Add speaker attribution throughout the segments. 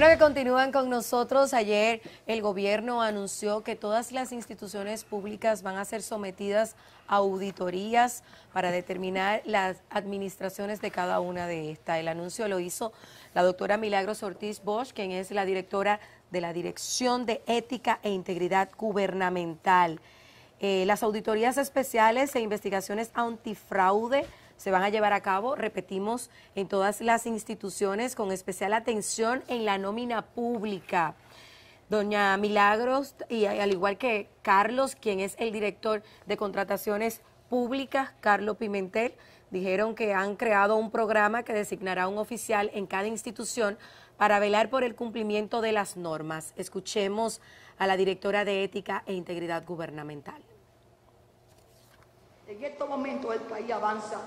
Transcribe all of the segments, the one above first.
Speaker 1: bueno que continúan con nosotros. Ayer el gobierno anunció que todas las instituciones públicas van a ser sometidas a auditorías para determinar las administraciones de cada una de estas. El anuncio lo hizo la doctora Milagros Ortiz Bosch, quien es la directora de la Dirección de Ética e Integridad Gubernamental. Eh, las auditorías especiales e investigaciones antifraude se van a llevar a cabo, repetimos, en todas las instituciones con especial atención en la nómina pública. Doña Milagros, y al igual que Carlos, quien es el director de contrataciones públicas, Carlos Pimentel, dijeron que han creado un programa que designará un oficial en cada institución para velar por el cumplimiento de las normas. Escuchemos a la directora de Ética e Integridad Gubernamental. En estos momentos el país avanza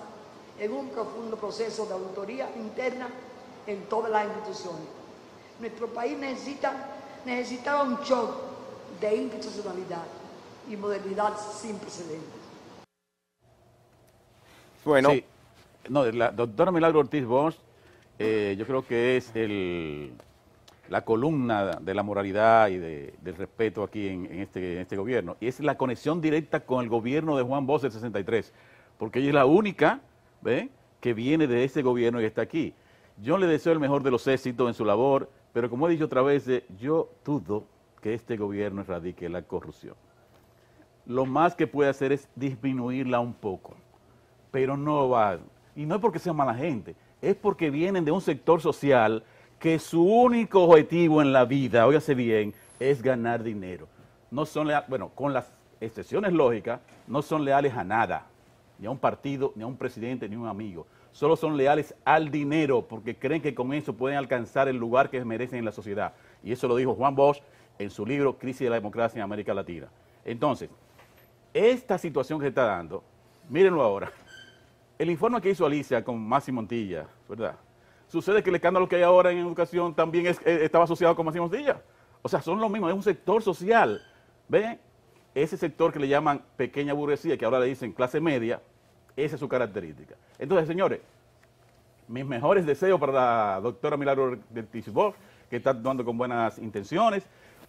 Speaker 1: en un profundo proceso de autoría interna en todas las instituciones. Nuestro país necesita, necesitaba un shock de institucionalidad y modernidad sin precedentes.
Speaker 2: Bueno, la doctora Milagro Ortiz Bosch, eh, yo creo que es el, la columna de la moralidad y del respeto aquí en, este, en, este, gobierno. Y es la conexión directa con el gobierno de Juan Bosch del 63, porque ella es la única que viene de ese gobierno y está aquí. Yo le deseo el mejor de los éxitos en su labor, pero como he dicho otra vez, eh, yo dudo que este gobierno erradique la corrupción. Lo más que puede hacer es disminuirla un poco, pero no va. Y no es porque sea mala gente, es porque vienen de un sector social que su único objetivo en la vida, óyase bien, es ganar dinero. No son bueno, con las excepciones lógicas, no son leales a nada ni a un partido, ni a un presidente, ni a un amigo. Solo son leales al dinero porque creen que con eso pueden alcanzar el lugar que merecen en la sociedad. Y eso lo dijo Juan Bosch en su libro Crisis de la Democracia en América Latina. Entonces, esta situación que se está dando, mírenlo ahora. El informe que hizo Alicia con Máximo Montilla, ¿verdad? Sucede que el escándalo que hay ahora en educación también eh, estaba asociado con Máximo Montilla. O sea, son lo mismo, es un sector social. ¿Ven? Ese sector que le llaman pequeña burguesía, que ahora le dicen clase media, esa es su característica. Entonces, señores, mis mejores deseos para la doctora Milagro del Tisbo, que está actuando con buenas intenciones,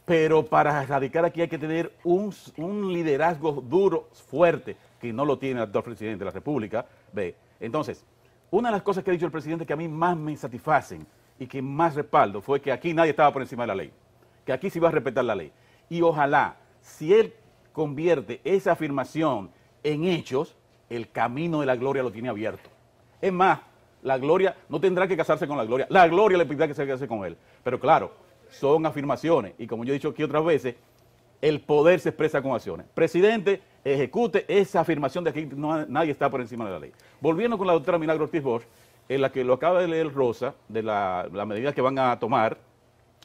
Speaker 2: pero para erradicar aquí hay que tener un, liderazgo duro, fuerte, que no lo tiene el actual presidente de la República. Ve. Entonces, una de las cosas que ha dicho el presidente que a mí más me satisfacen y que más respaldo fue que aquí nadie estaba por encima de la ley, que aquí se iba a respetar la ley. Y ojalá, si él convierte esa afirmación en hechos, el camino de la gloria lo tiene abierto. Es más, la gloria no tendrá que casarse con la gloria, la gloria le pedirá que se case con él. Pero claro, son afirmaciones y como yo he dicho aquí otras veces, el poder se expresa con acciones. Presidente, ejecute esa afirmación de que nadie está por encima de la ley. Volviendo con la doctora Milagro Ortiz Bosch, en la que lo acaba de leer Rosa, de la, la medida que van a tomar,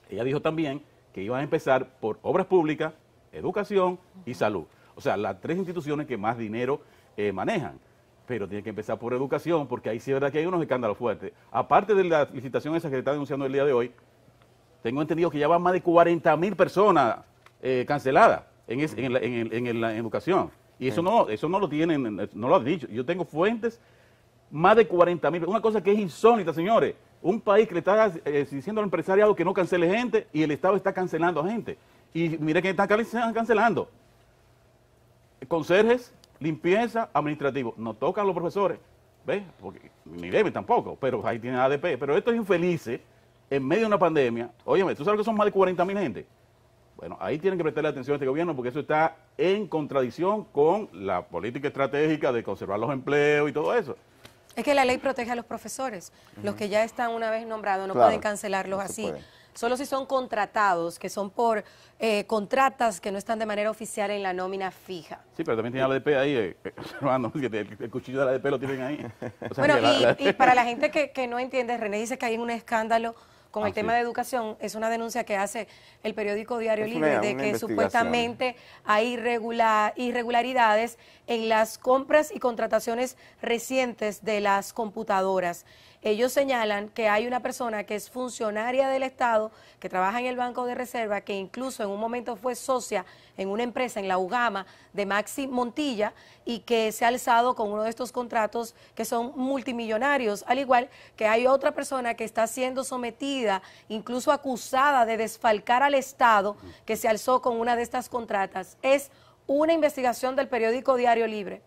Speaker 2: ella dijo también que iban a empezar por obras públicas, educación y salud. O sea, las tres instituciones que más dinero eh, manejan. Pero tiene que empezar por educación, porque ahí sí es verdad que hay unos escándalos fuertes. Aparte de la licitación esa que está denunciando el día de hoy, tengo entendido que ya van más de 40 mil personas eh, canceladas en, la, educación. Y eso no, eso no lo tienen, no lo han dicho. Yo tengo fuentes, más de 40 mil. Una cosa que es insólita, señores. Un país que le está eh, diciendo al empresariado que no cancele gente y el Estado está cancelando a gente. Y mire que están cancelando. Conserjes, limpieza, administrativo. No tocan los profesores, ¿ves? Porque ni deben tampoco, pero ahí tienen ADP. Pero esto es infelices, en medio de una pandemia, óyeme, ¿tú sabes que son más de 40 mil gente? Bueno, ahí tienen que prestarle atención a este gobierno porque eso está en contradicción con la política estratégica de conservar los empleos y todo eso.
Speaker 1: Es que la ley protege a los profesores. Los que ya están una vez nombrados no pueden cancelarlos así solo si son contratados, que son por eh, contratas que no están de manera oficial en la nómina fija.
Speaker 2: Sí, pero también tiene la ADP ahí, eh, el, cuchillo de la ADP lo tienen ahí. bueno, y, para
Speaker 1: la gente que, no entiende, René dice que hay un escándalo con ah, el tema de educación, es una denuncia que hace el periódico Diario Libre de que supuestamente hay irregularidades en las compras y contrataciones recientes de las computadoras ellos señalan que hay una persona que es funcionaria del Estado, que trabaja en el Banco de Reserva, que incluso en un momento fue socia en una empresa en la UGAMA de Maxi Montilla y que se ha alzado con uno de estos contratos que son multimillonarios, al igual que hay otra persona que está siendo sometida, incluso acusada de desfalcar al Estado, que se alzó con una de estas contratas. Es una investigación del periódico Diario Libre.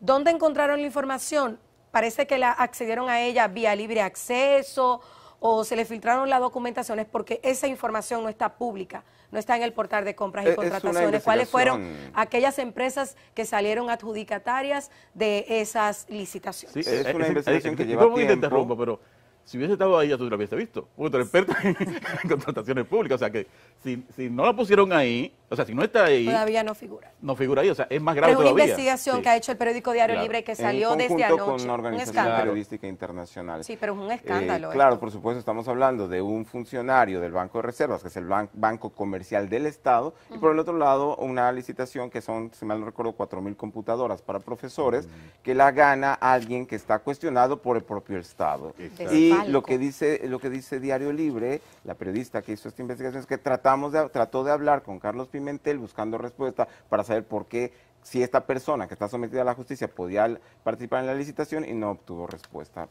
Speaker 1: ¿Dónde encontraron la información? parece que la accedieron a ella vía libre acceso o se le filtraron las documentaciones porque esa información no está pública, no está en el portal de compras y contrataciones. ¿Cuáles fueron aquellas empresas que salieron adjudicatarias de esas licitaciones? Sí, es eh,
Speaker 2: una investigación que lleva tiempo. Pero si hubiese estado ahí, ya tú lo habrías visto. Porque tú eres experto en, contrataciones públicas. O sea que si, no la pusieron ahí, o sea, si no está ahí. Todavía no figura. No figura ahí, o sea, es más grave todavía. Es una investigación que
Speaker 1: ha hecho el periódico Diario Libre que salió desde anoche. Con una organización
Speaker 3: periodística internacional. Sí,
Speaker 1: pero es un eh, escándalo. claro,
Speaker 3: por supuesto, estamos hablando de un funcionario del Banco de Reservas, que es el Banco Comercial del Estado, y por el otro lado, una licitación que son, si mal no recuerdo, 4.000 computadoras para profesores, que la gana alguien que está cuestionado por el propio Estado. Y lo que dice lo que dice Diario Libre, la periodista que hizo esta investigación es que tratamos trató de hablar con Carlos Pimentel buscando respuesta para saber por qué si esta persona que está sometida a la justicia podía participar en la licitación y no obtuvo respuesta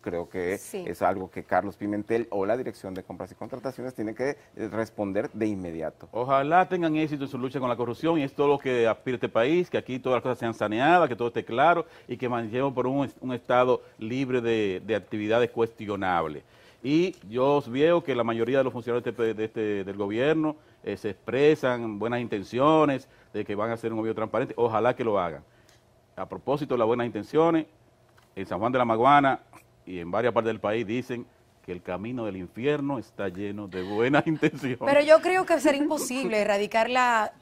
Speaker 3: creo que es algo que Carlos Pimentel o la Dirección de Compras y Contrataciones tienen que eh, responder de inmediato.
Speaker 2: Ojalá tengan éxito en su lucha con la corrupción y es todo lo que aspira este país, que aquí todas las cosas sean saneadas, que todo esté claro y que manejemos por un, Estado libre de, actividades cuestionables. Y yo veo que la mayoría de los funcionarios este, este, del gobierno eh, se expresan buenas intenciones de que van a hacer un gobierno transparente. Ojalá que lo hagan. A propósito de las buenas intenciones, en San Juan de la Maguana y en varias partes del país dicen que el camino del infierno está lleno de buenas intenciones. Pero yo
Speaker 1: creo que ser imposible erradicar la,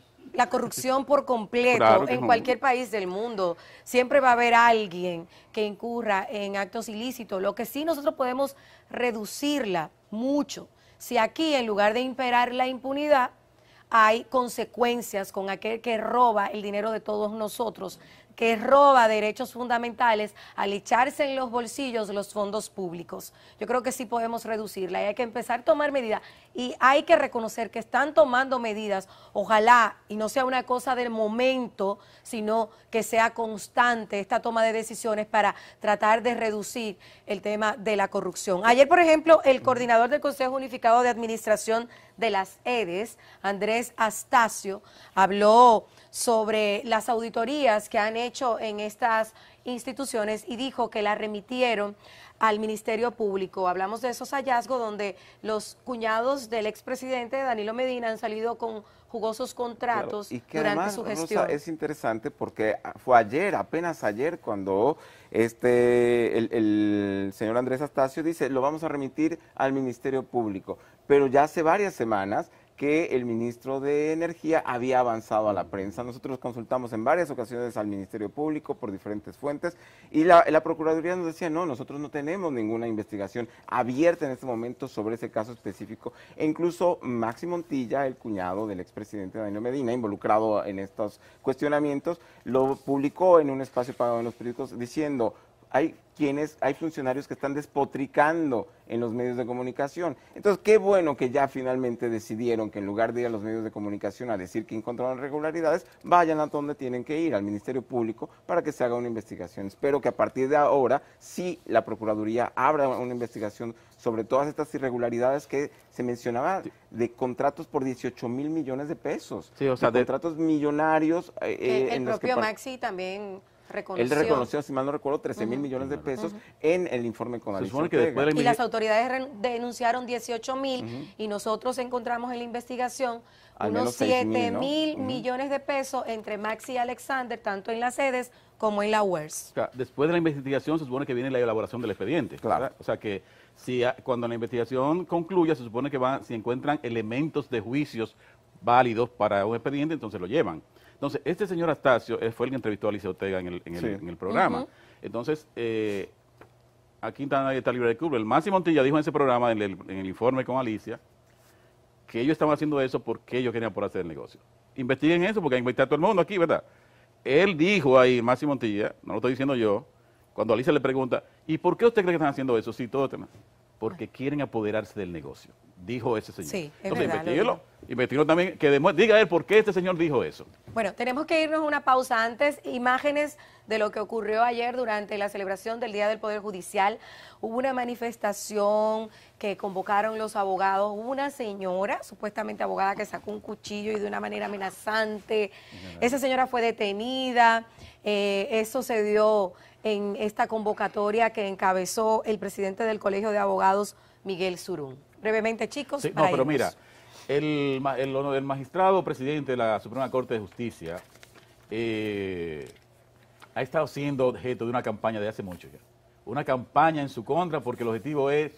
Speaker 1: corrupción por completo en cualquier país del mundo. Siempre va a haber alguien que incurra en actos ilícitos. Lo que sí nosotros podemos reducirla mucho. Si aquí, en lugar de imperar la impunidad, hay consecuencias con aquel que roba el dinero de todos nosotros que roba derechos fundamentales al echarse en los bolsillos los fondos públicos. Yo creo que sí podemos reducirla y hay que empezar a tomar medidas y hay que reconocer que están tomando medidas, ojalá, y no sea una cosa del momento, sino que sea constante esta toma de decisiones para tratar de reducir el tema de la corrupción. Ayer, por ejemplo, el coordinador del Consejo Unificado de Administración de las EDES, Andrés Andrés Astacio habló sobre las auditorías que han hecho en estas instituciones y dijo que la remitieron al Ministerio Público. Hablamos de esos hallazgos donde los cuñados del expresidente Danilo Medina han salido con jugosos contratos y que durante su gestión. es
Speaker 3: interesante porque ah, fue ayer, apenas ayer, cuando este el, el señor Andrés Astacio dice, lo vamos a remitir al Ministerio Público. Pero ya hace varias semanas que el ministro de Energía había avanzado a la prensa. Nosotros consultamos en varias ocasiones al Ministerio Público por diferentes fuentes y la, Procuraduría nos decía, no, nosotros no tenemos ninguna investigación abierta en este momento sobre ese caso específico. E incluso máximo Montilla, el cuñado del expresidente Daniel Medina, involucrado en estos cuestionamientos, lo publicó en un espacio pagado en los periódicos diciendo, hay quienes, hay funcionarios que están despotricando en los medios de comunicación. Entonces, qué bueno que ya finalmente decidieron que en lugar de ir a los medios de comunicación a decir que encontraron irregularidades, vayan a donde tienen que ir, al Ministerio Público, para que se haga una investigación. Espero que a partir de ahora, sí, la Procuraduría abra una investigación sobre todas estas irregularidades que se mencionaba de contratos por 18 mil millones de pesos. Sí, o sea, de, contratos millonarios. Eh, eh, el, propio
Speaker 1: Maxi también reconoció. Él reconoció,
Speaker 3: si mal no recuerdo, 13 mil millones de pesos en el informe con la Y las
Speaker 1: autoridades denunciaron 18 mil y nosotros encontramos en la investigación unos 7 mil millones de pesos entre Maxi y Alexander, tanto en las sedes como en la UERS.
Speaker 2: después de la investigación se supone que viene la elaboración del expediente. Claro. O sea que si cuando la investigación concluya se supone que van, si encuentran elementos de juicios válidos para un expediente, entonces lo llevan. Entonces, este señor Astacio fue el que entrevistó a Alicia Ortega en el, programa. Entonces, eh, aquí está está libre de culpa. El Máximo Montilla dijo en ese programa, en el, informe con Alicia, que ellos estaban haciendo eso porque ellos querían por hacer el negocio. Investiguen eso porque hay que a todo el mundo aquí, ¿verdad? Él dijo ahí, Máximo Montilla, no lo estoy diciendo yo, cuando Alicia le pregunta, ¿y por qué usted cree que están haciendo eso? Sí, todo tema. Porque quieren apoderarse del negocio dijo ese señor. Sí, Entonces, también, que diga él por qué este señor dijo eso.
Speaker 1: Bueno, tenemos que irnos a una pausa antes. Imágenes de lo que ocurrió ayer durante la celebración del Día del Poder Judicial. Hubo una manifestación que convocaron los abogados. Hubo una señora, supuestamente abogada, que sacó un cuchillo y de una manera amenazante. Esa señora fue detenida. Eh, eso se dio en esta convocatoria que encabezó el presidente del Colegio de Abogados, Miguel Surún. Brevemente, chicos. no, pero mira,
Speaker 2: el, el, el, magistrado presidente de la Suprema Corte de Justicia eh, ha estado siendo objeto de una campaña de hace mucho ya. Una campaña en su contra porque el objetivo es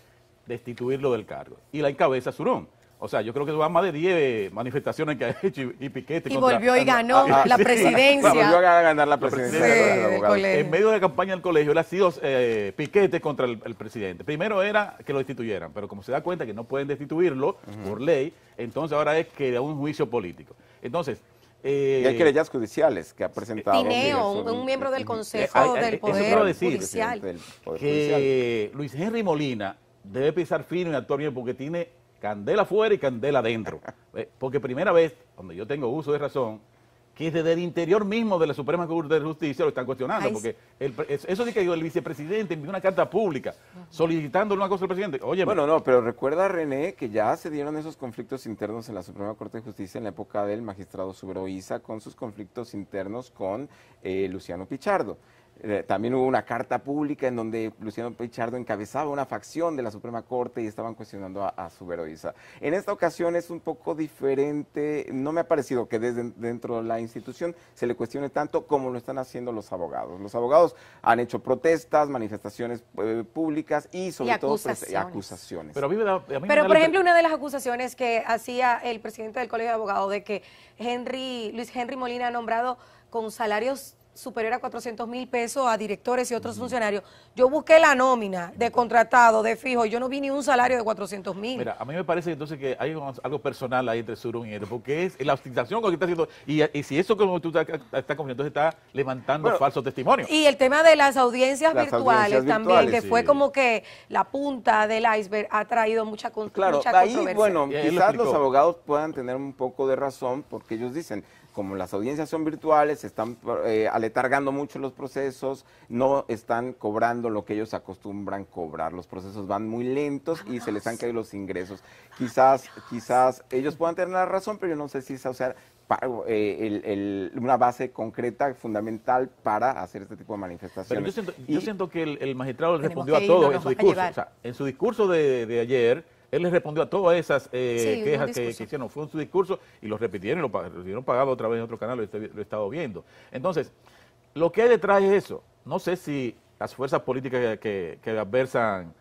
Speaker 2: destituirlo del cargo. Y la encabeza Surón. O sea, yo creo que a más de 10 eh, manifestaciones que ha hecho y, piquetes. Y volvió y ganó ah, la presidencia. volvió a ganar la presidencia. en medio de la campaña del colegio, él ha sido eh, piquete contra el, presidente. Primero era que lo destituyeran, pero como se da cuenta que no pueden destituirlo por ley, entonces ahora es que da un juicio político. Entonces, eh, y hay querellas judiciales que ha presentado.
Speaker 1: Tineo, un, miembro del Consejo eh, del Poder Judicial.
Speaker 2: que Luis Henry Molina debe pisar fino y actuar bien porque tiene candela fuera y candela adentro. Eh, porque primera vez, cuando yo tengo uso de razón, que desde el interior mismo de la Suprema Corte de Justicia lo están cuestionando, porque eso sí que el vicepresidente envió una carta pública solicitando una cosa al
Speaker 3: presidente. Oye, bueno, no, pero recuerda René que ya se dieron esos conflictos internos en la Suprema Corte de Justicia en la época del magistrado Subroiza con sus conflictos internos con eh, Luciano Pichardo. Eh, también hubo una carta pública en donde Luciano Pichardo encabezaba una facción de la Suprema Corte y estaban cuestionando a, su Veroiza. En esta ocasión es un poco diferente, no me ha parecido que desde dentro de la institución se le cuestione tanto como lo están haciendo los abogados. Los abogados han hecho protestas, manifestaciones eh, públicas y sobre todo acusaciones. Pero, por ejemplo,
Speaker 1: una de las acusaciones que hacía el presidente del Colegio de Abogados de que Henry, Luis Henry Molina ha nombrado con salarios superior a 400 mil pesos a directores y otros funcionarios. Yo busqué la nómina de contratado, de fijo, yo no vi ni un salario de 400 mil. Mira,
Speaker 2: a mí me parece entonces que hay algo personal ahí entre Surun y él, porque es la ostentación con que está haciendo, y, si eso como tú estás está entonces está levantando falso testimonio.
Speaker 3: Y
Speaker 1: el tema de las audiencias, virtuales, también, que fue como que la punta del iceberg ha traído mucha, ahí, controversia. Bueno,
Speaker 3: quizás los abogados puedan tener un poco de razón, porque ellos dicen, como las audiencias son virtuales, están eh, aletargando mucho los procesos, no están cobrando lo que ellos acostumbran cobrar. Los procesos van muy lentos y se les han caído los ingresos. Quizás, quizás ellos puedan tener la razón, pero yo no sé si es sea, eh, el, una base concreta, fundamental para hacer este tipo de manifestaciones. yo
Speaker 2: siento, que el, magistrado respondió a todo en su discurso.
Speaker 3: en su discurso
Speaker 2: de ayer él les respondió a todas esas eh, quejas que, hicieron. Fue su discurso y lo repitieron, y lo hicieron pagado otra vez en otro canal, lo, he estado viendo. Entonces, lo que hay detrás es eso. No sé si las fuerzas políticas que, adversan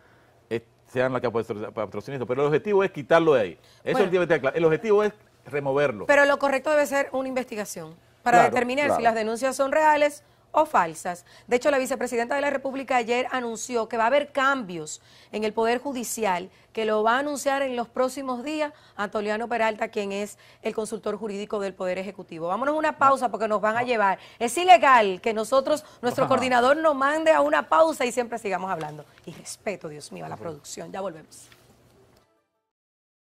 Speaker 2: eh, sean las que patrocinan, pero el objetivo es quitarlo de ahí. Eso es el El objetivo es removerlo. Pero
Speaker 1: lo correcto debe ser una investigación para determinar si las denuncias son reales o falsas. De hecho, la vicepresidenta de la República ayer anunció que va a haber cambios en el Poder Judicial, que lo va a anunciar en los próximos días Antoliano Peralta, quien es el consultor jurídico del Poder Ejecutivo. Vámonos a una pausa porque nos van a llevar. Es ilegal que nosotros, nuestro coordinador, nos mande a una pausa y siempre sigamos hablando. Y respeto, Dios mío, a la producción. Ya volvemos.